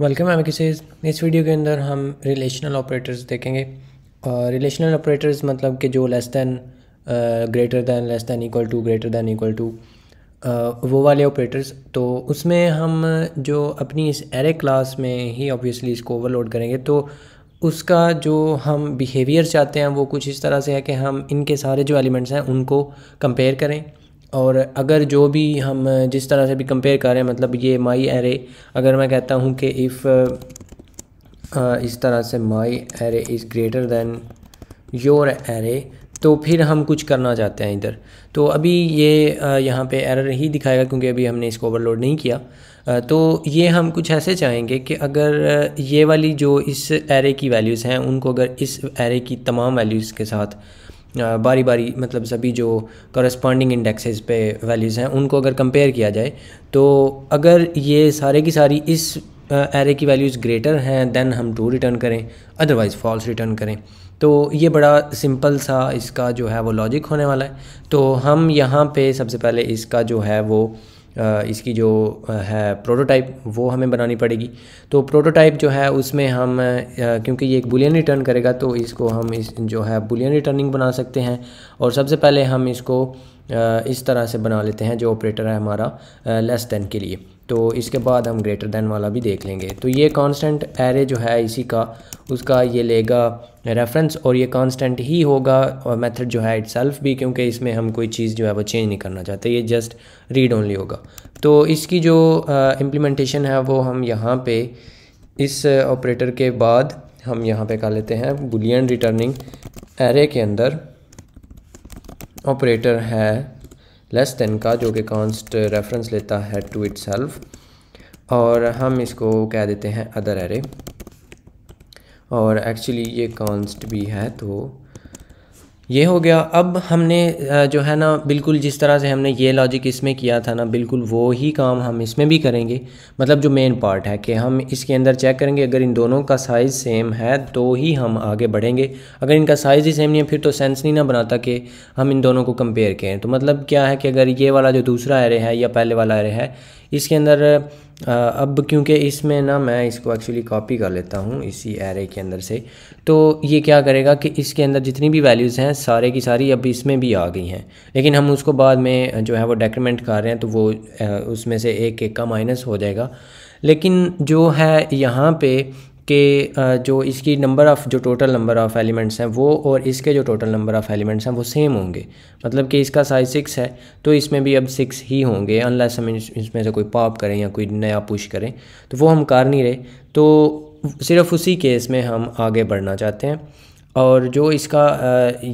welcome M किसी इस video के अंदर हम रिलेशनल ऑपरेटर्स देखेंगे और रिलेशनल ऑपरेटर्स मतलब कि जो less than greater than less than equal to greater than equal to वो वाले ऑपरेटर्स तो उसमें हम जो अपनी इस एरे क्लास में ही ऑब्वियसली इसको ओवरलोड करेंगे तो उसका जो हम बिहेवियर चाहते हैं वो कुछ इस तरह से है कि हम इनके सारे जो एलिमेंट्स हैं उनको कंपेयर करें और अगर जो भी हम जिस तरह से भी कंपेयर करें मतलब ये माई एरे अगर मैं कहता हूँ कि इफ़ इस तरह से my array is greater than your array तो फिर हम कुछ करना चाहते हैं इधर तो अभी ये यहाँ पे एरर ही दिखाएगा क्योंकि अभी हमने इसको ओवरलोड नहीं किया तो ये हम कुछ ऐसे चाहेंगे कि अगर ये वाली जो इस एरे की वैल्यूज़ हैं उनको अगर इस एरे की तमाम वैल्यूज़ के साथ बारी बारी मतलब सभी जो करस्पॉन्डिंग इंडेक्सेस पे वैल्यूज़ हैं उनको अगर कंपेयर किया जाए तो अगर ये सारे की सारी इस एरे की वैल्यूज़ ग्रेटर हैं दैन हम टू रिटर्न करें अदरवाइज़ फॉल्स रिटर्न करें तो ये बड़ा सिंपल सा इसका जो है वो लॉजिक होने वाला है तो हम यहाँ पे सबसे पहले इसका जो है वो इसकी जो है प्रोटोटाइप वो हमें बनानी पड़ेगी तो प्रोटोटाइप जो है उसमें हम क्योंकि ये एक बुलियन रिटर्न करेगा तो इसको हम इस जो है बुलियन रिटर्निंग बना सकते हैं और सबसे पहले हम इसको इस तरह से बना लेते हैं जो ऑपरेटर है हमारा लेस दैन के लिए तो इसके बाद हम ग्रेटर दैन वाला भी देख लेंगे तो ये कांस्टेंट एरे जो है इसी का उसका ये लेगा रेफरेंस और ये कांस्टेंट ही होगा और मेथड जो है इट भी क्योंकि इसमें हम कोई चीज़ जो है वो चेंज नहीं करना चाहते ये जस्ट रीड ओनली होगा तो इसकी जो इम्प्लीमेंटेशन है वो हम यहाँ पे इस ऑपरेटर के बाद हम यहाँ पे कर लेते हैं बुलियन रिटर्निंग एरे के अंदर ऑपरेटर है लेस देन का जो कि कॉन्स्ट रेफरेंस लेता है टू इट्स और हम इसको कह देते हैं अदर एरे और एक्चुअली ये कॉन्स्ट भी है तो ये हो गया अब हमने जो है ना बिल्कुल जिस तरह से हमने ये लॉजिक इसमें किया था ना बिल्कुल वो ही काम हम इसमें भी करेंगे मतलब जो मेन पार्ट है कि हम इसके अंदर चेक करेंगे अगर इन दोनों का साइज़ सेम है तो ही हम आगे बढ़ेंगे अगर इनका साइज़ ही सेम नहीं है फिर तो सेंस नहीं ना बनाता कि हम इन दोनों को कंपेयर करें तो मतलब क्या है कि अगर ये वाला जो दूसरा एरे है या पहले वाला एरे है इसके अंदर अब क्योंकि इसमें ना मैं इसको एक्चुअली कॉपी कर लेता हूँ इसी एरे के अंदर से तो ये क्या करेगा कि इसके अंदर जितनी भी वैल्यूज़ हैं सारे की सारी अब इसमें भी आ गई हैं लेकिन हम उसको बाद में जो है वो डेक्रीमेंट कर रहे हैं तो वो उसमें से एक एक का माइनस हो जाएगा लेकिन जो है यहाँ पे के जो इसकी नंबर ऑफ़ जो टोटल नंबर ऑफ़ एलिमेंट्स हैं वो और इसके जो टोटल नंबर ऑफ़ एलिमेंट्स हैं वो सेम होंगे मतलब कि इसका साइज़ सिक्स है तो इसमें भी अब सिक्स ही होंगे अनलेस हम इसमें से कोई पॉप करें या कोई नया पुश करें तो वो हम कर नहीं रहे तो सिर्फ उसी केस में हम आगे बढ़ना चाहते हैं और जो इसका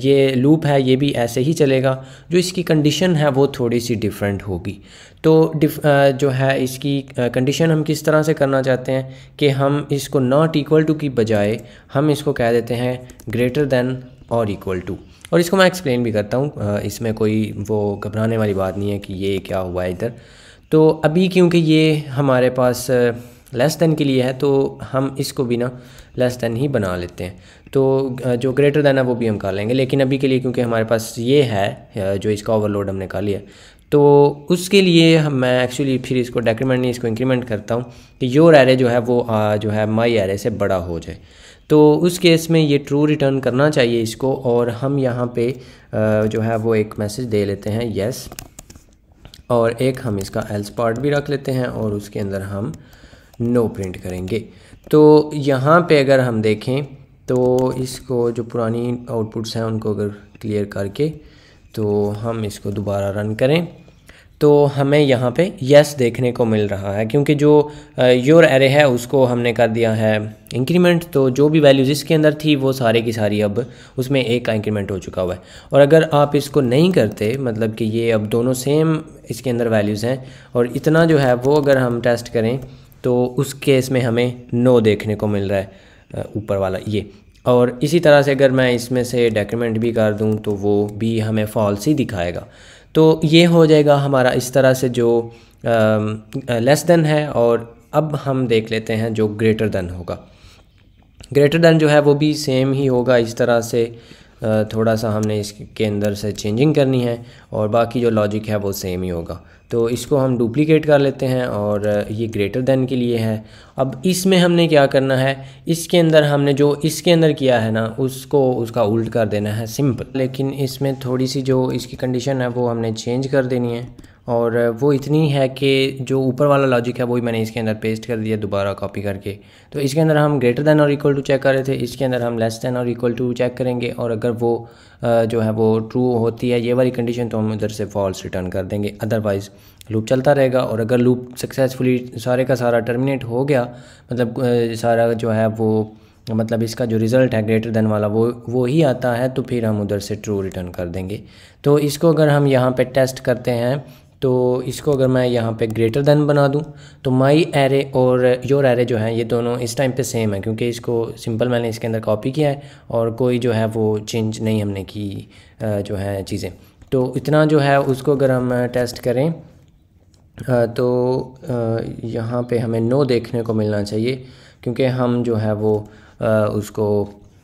ये लूप है ये भी ऐसे ही चलेगा जो इसकी कंडीशन है वो थोड़ी सी डिफरेंट होगी तो जो है इसकी कंडीशन हम किस तरह से करना चाहते हैं कि हम इसको नॉट इक्वल टू की बजाय हम इसको कह देते हैं ग्रेटर देन और इक्वल टू और इसको मैं एक्सप्लेन भी करता हूँ इसमें कोई वो घबराने वाली बात नहीं है कि ये क्या हुआ है इधर तो अभी क्योंकि ये हमारे पास लेस देन के लिए है तो हम इसको बिना लेस देन ही बना लेते हैं तो जो ग्रेटर देन है वो भी हम कर लेंगे लेकिन अभी के लिए क्योंकि हमारे पास ये है जो इसका ओवरलोड हमने कर लिया तो उसके लिए हम मैं एक्चुअली फिर इसको डेक्रीमेंट नहीं इसको इंक्रीमेंट करता हूँ कि योर एरे जो है वो आ, जो है माई एरे से बड़ा हो जाए तो उस केस में ये ट्रू रिटर्न करना चाहिए इसको और हम यहाँ पे जो है वो एक मैसेज दे लेते हैं यस और एक हम इसका एल्स पार्ट भी रख लेते हैं और उसके अंदर हम नो no प्रिंट करेंगे तो यहाँ पे अगर हम देखें तो इसको जो पुरानी आउटपुट्स हैं उनको अगर क्लियर करके तो हम इसको दोबारा रन करें तो हमें यहाँ पे यस देखने को मिल रहा है क्योंकि जो योर एरे है उसको हमने कर दिया है इंक्रीमेंट तो जो भी वैल्यूज़ इसके अंदर थी वो सारे की सारी अब उसमें एक का इंक्रीमेंट हो चुका हुआ है और अगर आप इसको नहीं करते मतलब कि ये अब दोनों सेम इसके अंदर वैल्यूज़ हैं और इतना जो है वो अगर हम टेस्ट करें तो उस केस में हमें नो देखने को मिल रहा है ऊपर वाला ये और इसी तरह से अगर मैं इसमें से डेक्रीमेंट भी कर दूं तो वो भी हमें फॉल्स ही दिखाएगा तो ये हो जाएगा हमारा इस तरह से जो लेस देन है और अब हम देख लेते हैं जो ग्रेटर देन होगा ग्रेटर देन जो है वो भी सेम ही होगा इस तरह से थोड़ा सा हमने इसके अंदर से चेंजिंग करनी है और बाकी जो लॉजिक है वो सेम ही होगा तो इसको हम डुप्लीकेट कर लेते हैं और ये ग्रेटर देन के लिए है अब इसमें हमने क्या करना है इसके अंदर हमने जो इसके अंदर किया है ना उसको उसका उल्ट कर देना है सिंपल लेकिन इसमें थोड़ी सी जो इसकी कंडीशन है वो हमने चेंज कर देनी है और वो इतनी है कि जो ऊपर वाला लॉजिक है वही मैंने इसके अंदर पेस्ट कर दिया दोबारा कॉपी करके तो इसके अंदर हम ग्रेटर दैन और इक्वल टू चेक कर रहे थे इसके अंदर हम लेस दैन और इक्वल टू चेक करेंगे और अगर वो जो है वो ट्रू होती है ये वाली कंडीशन तो हम उधर से फॉल्स रिटर्न कर देंगे अदरवाइज़ लूप चलता रहेगा और अगर लूप सक्सेसफुली सारे का सारा टर्मिनेट हो गया मतलब सारा जो है वो मतलब इसका जो रिज़ल्ट है ग्रेटर देन वाला वो वो ही आता है तो फिर हम उधर से ट्रू रिटर्न कर देंगे तो इसको अगर हम यहाँ पे टेस्ट करते हैं तो इसको अगर मैं यहाँ पे ग्रेटर देन बना दूँ तो माई एरे और योर एरे जो है ये दोनों इस टाइम पे सेम है क्योंकि इसको सिंपल मैंने इसके अंदर कॉपी किया है और कोई जो है वो चेंज नहीं हमने की जो है चीज़ें तो इतना जो है उसको अगर हम टेस्ट करें तो यहाँ पे हमें नो देखने को मिलना चाहिए क्योंकि हम जो है वो उसको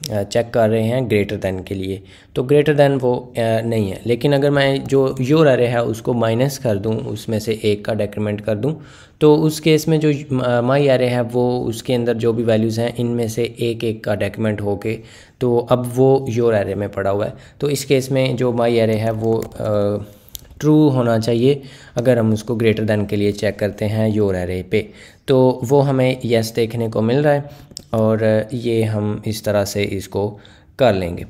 चेक कर रहे हैं ग्रेटर दैन के लिए तो ग्रेटर दैन वो नहीं है लेकिन अगर मैं जो योर अरे है उसको माइनस कर दूं उसमें से एक का डेक्रीमेंट कर दूं तो उस केस में जो माई अरे है वो उसके अंदर जो भी वैल्यूज़ हैं इनमें से एक एक का डेक्रीमेंट होके तो अब वो योर अरे में पड़ा हुआ है तो इस केस में जो माई अरे है वो आ, ट्रू होना चाहिए अगर हम उसको ग्रेटर दैन के लिए चेक करते हैं योर एरे पे तो वो हमें यस देखने को मिल रहा है और ये हम इस तरह से इसको कर लेंगे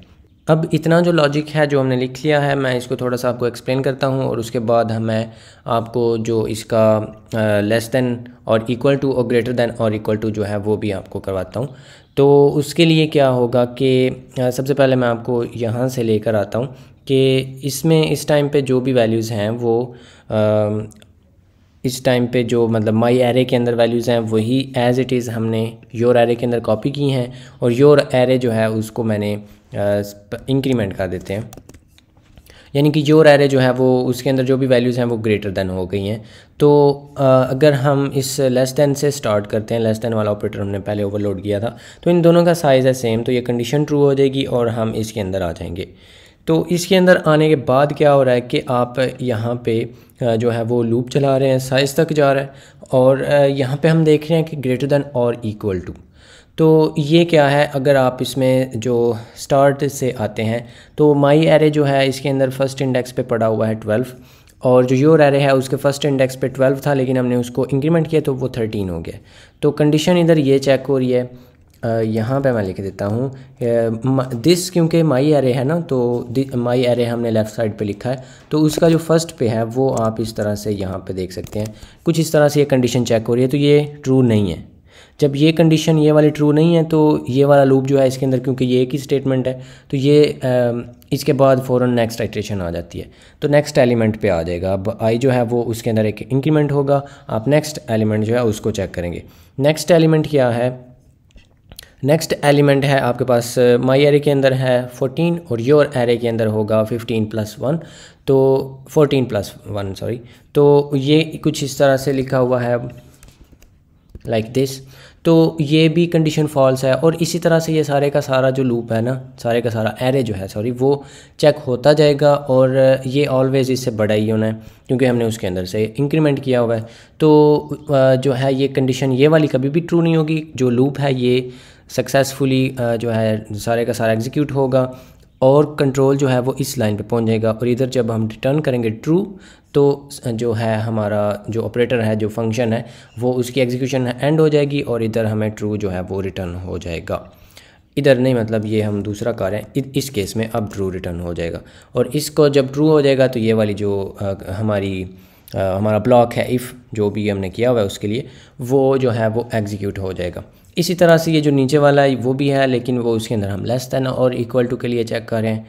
अब इतना जो लॉजिक है जो हमने लिख लिया है मैं इसको थोड़ा सा आपको एक्सप्लेन करता हूँ और उसके बाद हमें मैं आपको जो इसका लेस देन और इक्वल टू और ग्रेटर देन और इक्वल टू जो है वो भी आपको करवाता हूँ तो उसके लिए क्या होगा कि सबसे पहले मैं आपको यहाँ से लेकर आता हूँ कि इसमें इस टाइम पे जो भी वैल्यूज़ हैं वो इस टाइम पे जो मतलब माई एरे के अंदर वैल्यूज़ हैं वही एज़ इट इज़ हमने योर एरे के अंदर कॉपी की हैं और योर एरे जो है उसको मैंने इंक्रीमेंट कर देते हैं यानी कि योर एरे जो है वो उसके अंदर जो भी वैल्यूज़ हैं वो ग्रेटर देन हो गई हैं तो आ, अगर हम इस लेस देन से स्टार्ट करते हैं लेस देन वाला ऑपरेटर हमने पहले ओवरलोड किया था तो इन दोनों का साइज़ है सेम तो ये कंडीशन ट्रू हो जाएगी और हम इसके अंदर आ जाएंगे तो इसके अंदर आने के बाद क्या हो रहा है कि आप यहाँ पे जो है वो लूप चला रहे हैं साइज़ तक जा रहा है और यहाँ पे हम देख रहे हैं कि ग्रेटर दैन और इक्वल टू तो ये क्या है अगर आप इसमें जो स्टार्ट से आते हैं तो माई एरे जो है इसके अंदर फर्स्ट इंडेक्स पे पड़ा हुआ है ट्वेल्व और जो योर एरे है उसके फर्स्ट इंडेक्स पे ट्वेल्व था लेकिन हमने उसको इंक्रीमेंट किया तो वो थर्टीन हो गया तो कंडीशन इधर ये चेक हो रही है यहाँ पे मैं लिख देता हूँ दिस क्योंकि माई एरे है ना तो माई एरे हमने लेफ़्ट साइड पे लिखा है तो उसका जो फर्स्ट पे है वो आप इस तरह से यहाँ पे देख सकते हैं कुछ इस तरह से ये कंडीशन चेक हो रही है तो ये ट्रू नहीं है जब ये कंडीशन ये वाली ट्रू नहीं है तो ये वाला लूप जो है इसके अंदर क्योंकि ये एक ही स्टेटमेंट है तो ये इसके बाद फ़ौर नेक्स्ट एक्ट्रेशन आ जाती है तो नेक्स्ट एलिमेंट पे आ जाएगा अब आई जो है वो उसके अंदर एक इंक्रीमेंट होगा आप नेक्स्ट एलिमेंट जो है उसको चेक करेंगे नेक्स्ट एलिमेंट क्या है नेक्स्ट एलिमेंट है आपके पास माई uh, एरे के अंदर है 14 और योर एरे के अंदर होगा फिफ्टीन प्लस वन तो 14 प्लस वन सॉरी तो ये कुछ इस तरह से लिखा हुआ है लाइक like दिस तो ये भी कंडीशन फॉल्स है और इसी तरह से ये सारे का सारा जो लूप है ना सारे का सारा एरे जो है सॉरी वो चेक होता जाएगा और uh, ये ऑलवेज़ इससे बड़ा ही होना है क्योंकि हमने उसके अंदर से इंक्रीमेंट किया हुआ है तो uh, जो है ये कंडीशन ये वाली कभी भी ट्रू नहीं होगी जो लूप है ये सक्सेसफुली uh, जो है सारे का सारा एग्जीक्यूट होगा और कंट्रोल जो है वो इस लाइन पे पहुंच जाएगा और इधर जब हम रिटर्न करेंगे ट्रू तो uh, जो है हमारा जो ऑपरेटर है जो फंक्शन है वो उसकी एग्जीक्यूशन एंड हो जाएगी और इधर हमें ट्रू जो है वो रिटर्न हो जाएगा इधर नहीं मतलब ये हम दूसरा कार्य है इस केस में अब ट्रू रिटर्न हो जाएगा और इसको जब ट्रू हो जाएगा तो ये वाली जो आ, uh, हमारी आ, हमारा ब्लॉक है इफ़ जो भी हमने किया हुआ है उसके लिए वो जो है वो एग्जीक्यूट हो जाएगा इसी तरह से ये जो नीचे वाला है वो भी है लेकिन वो उसके अंदर हम लेस देन और इक्वल टू के लिए चेक करें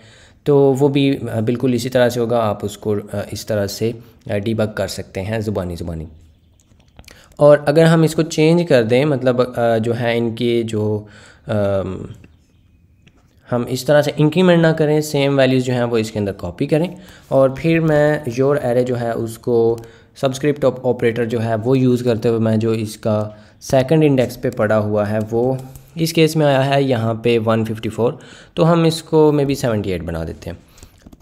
तो वो भी बिल्कुल इसी तरह से होगा आप उसको इस तरह से डिबक कर सकते हैं ज़ुबानी ज़ुबानी और अगर हम इसको चेंज कर दें मतलब जो है इनके जो हम इस तरह से इंक्रीमेंट ना करें सेम वैल्यूज़ जो हैं वो इसके अंदर कॉपी करें और फिर मैं योर एरे जो है उसको सब्सक्रिप्ट ऑपरेटर जो है वो यूज़ करते हुए मैं जो इसका सेकंड इंडेक्स पे पड़ा हुआ है वो इस केस में आया है यहाँ पे 154 तो हम इसको मे बी सेवेंटी बना देते हैं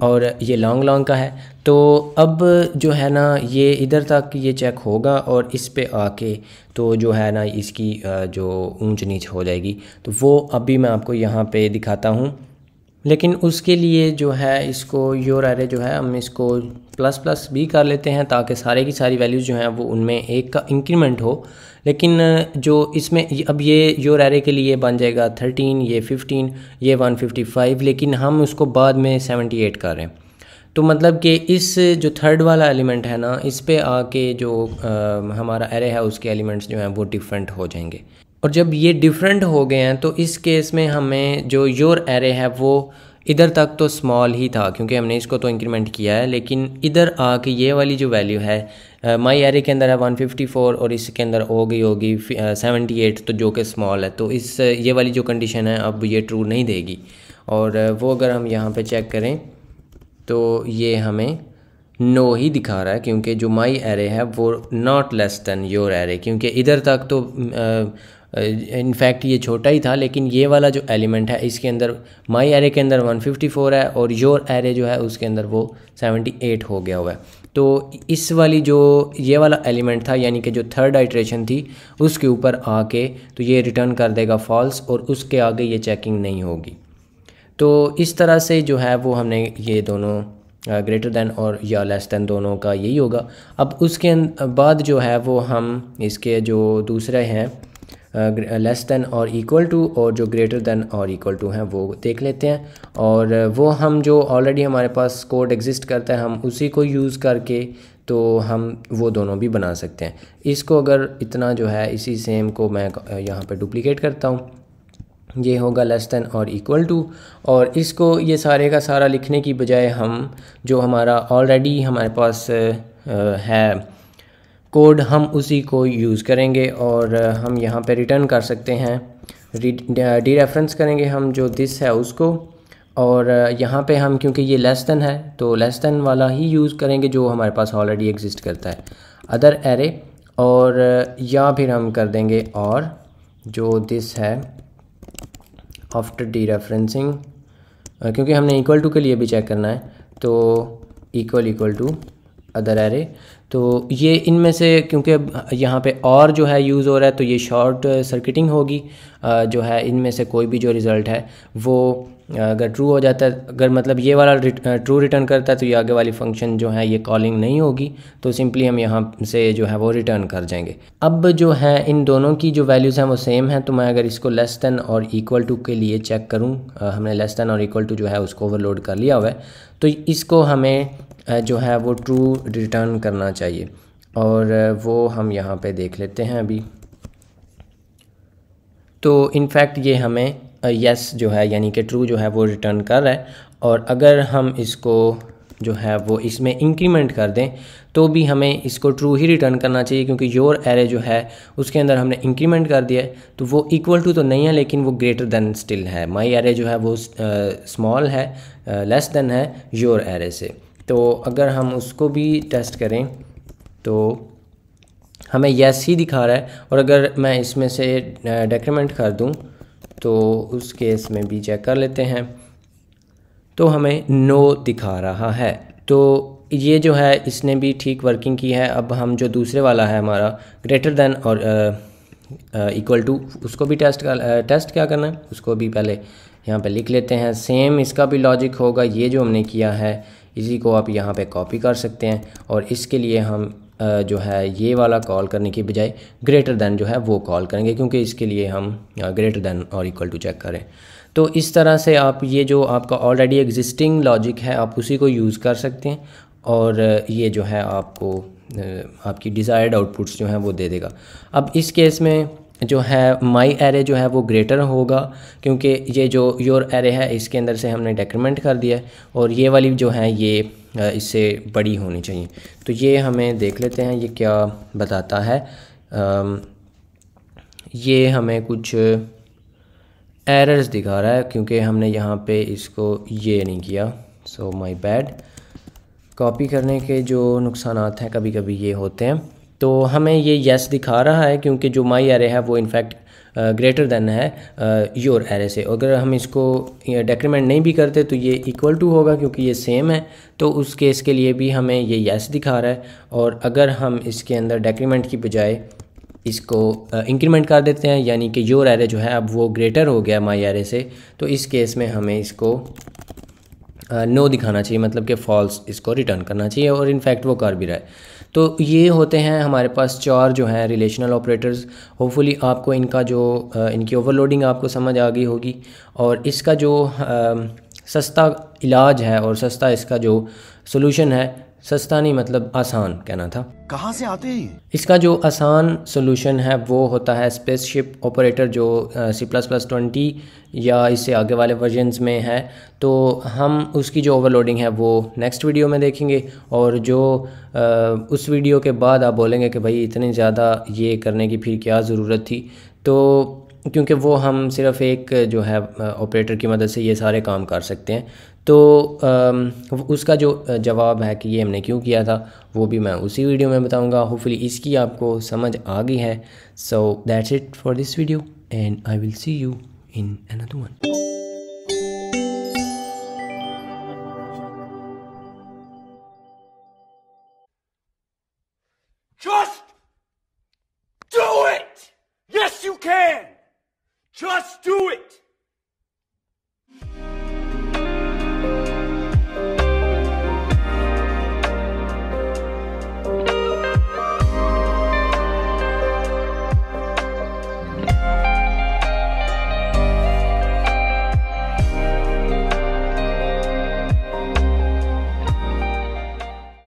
और ये लॉन्ग लॉन्ग का है तो अब जो है ना ये इधर तक ये चेक होगा और इस पे आके तो जो है ना इसकी जो ऊंच नीच हो जाएगी तो वो अभी मैं आपको यहाँ पे दिखाता हूँ लेकिन उसके लिए जो है इसको योर आर जो है हम इसको प्लस प्लस भी कर लेते हैं ताकि सारे की सारी वैल्यूज़ जो हैं वो उनमें एक का इंक्रीमेंट हो लेकिन जो इसमें अब ये योर एरे के लिए बन जाएगा थर्टीन ये फिफ्टीन ये वन फिफ्टी फाइव लेकिन हम उसको बाद में सेवेंटी एट कर रहे हैं तो मतलब कि इस जो थर्ड वाला एलिमेंट है ना इस पे आके जो आ, हमारा एरे है उसके एलिमेंट्स जो हैं वो डिफरेंट हो जाएंगे और जब ये डिफरेंट हो गए हैं तो इस केस में हमें जो योर एरे है वो इधर तक तो स्मॉल ही था क्योंकि हमने इसको तो इंक्रीमेंट किया है लेकिन इधर आके ये वाली जो वैल्यू है माई uh, एरे के अंदर है 154 और इसके अंदर हो गई होगी 78 uh, तो जो कि स्मॉल है तो इस uh, ये वाली जो कंडीशन है अब ये ट्रू नहीं देगी और वो अगर हम यहाँ पे चेक करें तो ये हमें नो ही दिखा रहा है क्योंकि जो माई एरे है वो not less than your array क्योंकि इधर तक तो इनफैक्ट ये छोटा ही था लेकिन ये वाला जो एलिमेंट है इसके अंदर माई एरे के अंदर 154 है और योर एरे जो है उसके अंदर वो 78 हो गया हुआ है तो इस वाली जो ये वाला एलिमेंट था यानी कि जो थर्ड आइट्रेशन थी उसके ऊपर आके तो ये रिटर्न कर देगा फॉल्स और उसके आगे ये चेकिंग नहीं होगी तो इस तरह से जो है वो हमने ये दोनों ग्रेटर दैन और या लेस दैन दोनों का यही होगा अब उसके अं, बाद जो है वो हम इसके जो दूसरे हैं लेस दैन और इक्वल टू और जो ग्रेटर दैन और इक्वल टू हैं वो देख लेते हैं और वो हम जो ऑलरेडी हमारे पास कोड एग्जिस्ट करता है हम उसी को यूज़ करके तो हम वो दोनों भी बना सकते हैं इसको अगर इतना जो है इसी सेम को मैं यहाँ पर डुप्लिकेट करता हूँ ये होगा लेस दैन और इक्वल टू और इसको ये सारे का सारा लिखने की बजाय हम जो हमारा ऑलरेडी हमारे पास है कोड हम उसी को यूज़ करेंगे और हम यहाँ पे रिटर्न कर सकते हैं डी रेफरेंस करेंगे हम जो दिस है उसको और यहाँ पे हम क्योंकि ये लेस देन है तो लेस देन वाला ही यूज़ करेंगे जो हमारे पास ऑलरेडी एग्जिस्ट करता है अदर एरे और या फिर हम कर देंगे और जो दिस है आफ्टर डी रेफरेंसिंग क्योंकि हमने इक्वल टू के लिए भी चेक करना है तो equal equal to other array तो ये इनमें से क्योंकि यहाँ पे और जो है यूज़ हो रहा है तो ये शॉर्ट सर्किटिंग होगी जो है इनमें से कोई भी जो रिज़ल्ट है वो अगर ट्रू हो जाता है अगर मतलब ये वाला ट्रू रिटर्न करता है तो ये आगे वाली फंक्शन जो है ये कॉलिंग नहीं होगी तो सिंपली हम यहाँ से जो है वो रिटर्न कर जाएंगे अब जो है इन दोनों की जो वैल्यूज़ हैं वो सेम हैं तो मैं अगर इसको लेस दैन और इक्वल टू के लिए चेक करूँ हमने लेस दैन और इक्वल टू जो है उसको ओवरलोड कर लिया हुआ है तो इसको हमें जो है वो ट्रू रिटर्न करना चाहिए और वो हम यहाँ पे देख लेते हैं अभी तो इनफैक्ट ये हमें यस जो है यानी कि ट्रू जो है वो रिटर्न कर रहा है और अगर हम इसको जो है वो इसमें इंक्रीमेंट कर दें तो भी हमें इसको ट्रू ही रिटर्न करना चाहिए क्योंकि योर एरे जो है उसके अंदर हमने इंक्रीमेंट कर दिया है तो वो इक्वल टू तो नहीं है लेकिन वो ग्रेटर देन स्टिल है माई एरे जो है वो स्मॉल है लेस देन है योर एरे से तो अगर हम उसको भी टेस्ट करें तो हमें यस ही दिखा रहा है और अगर मैं इसमें से डेक्रीमेंट कर दूं तो उस केस में भी चेक कर लेते हैं तो हमें नो दिखा रहा है तो ये जो है इसने भी ठीक वर्किंग की है अब हम जो दूसरे वाला है हमारा ग्रेटर देन और इक्वल टू उसको भी टेस्ट कर टेस्ट क्या करना है उसको भी पहले यहाँ पे लिख लेते हैं सेम इसका भी लॉजिक होगा ये जो हमने किया है इसी को आप यहाँ पे कॉपी कर सकते हैं और इसके लिए हम जो है ये वाला कॉल करने की बजाय ग्रेटर दैन जो है वो कॉल करेंगे क्योंकि इसके लिए हम ग्रेटर दैन और इक्वल टू चेक करें तो इस तरह से आप ये जो आपका ऑलरेडी एग्जिस्टिंग लॉजिक है आप उसी को यूज़ कर सकते हैं और ये जो है आपको आपकी डिज़ायर्ड आउटपुट्स जो हैं वो दे देगा अब इस केस में जो है माई एरे जो है वो ग्रेटर होगा क्योंकि ये जो योर एरे है इसके अंदर से हमने डेक्रीमेंट कर दिया है और ये वाली जो है ये इससे बड़ी होनी चाहिए तो ये हमें देख लेते हैं ये क्या बताता है ये हमें कुछ एरर्स दिखा रहा है क्योंकि हमने यहाँ पे इसको ये नहीं किया सो माई बैड कॉपी करने के जो नुकसान हैं कभी कभी ये होते हैं तो हमें ये येस दिखा रहा है क्योंकि जो माई एरे है वो इनफैक्ट ग्रेटर देन है योर एरे से अगर हम इसको डेक्रीमेंट नहीं भी करते तो ये इक्वल टू होगा क्योंकि ये सेम है तो उस केस के लिए भी हमें ये येस दिखा रहा है और अगर हम इसके अंदर डेक्रीमेंट की बजाय इसको इंक्रीमेंट कर देते हैं यानी कि योर एरे जो है अब वो ग्रेटर हो गया माई एरे से तो इस केस में हमें इसको नो दिखाना चाहिए मतलब कि फॉल्स इसको रिटर्न करना चाहिए और इनफैक्ट वो कर भी रहा है तो ये होते हैं हमारे पास चार जो हैं रिलेशनल ऑपरेटर्स होपफुली आपको इनका जो इनकी ओवरलोडिंग आपको समझ आ गई होगी और इसका जो सस्ता इलाज है और सस्ता इसका जो सोल्यूशन है सस्ता नहीं मतलब आसान कहना था कहाँ से आते हैं इसका जो आसान सोल्यूशन है वो होता है स्पेसशिप ऑपरेटर जो सी प्लस प्लस ट्वेंटी या इससे आगे वाले वर्जन्स में है तो हम उसकी जो ओवरलोडिंग है वो नेक्स्ट वीडियो में देखेंगे और जो आ, उस वीडियो के बाद आप बोलेंगे कि भाई इतने ज़्यादा ये करने की फिर क्या ज़रूरत थी तो क्योंकि वो हम सिर्फ़ एक जो है ऑपरेटर की मदद से ये सारे काम कर सकते हैं तो उसका जो जवाब है कि ये हमने क्यों किया था वो भी मैं उसी वीडियो में बताऊंगा होपफुली इसकी आपको समझ आ गई है so that's it for this video and I will see you in another one Just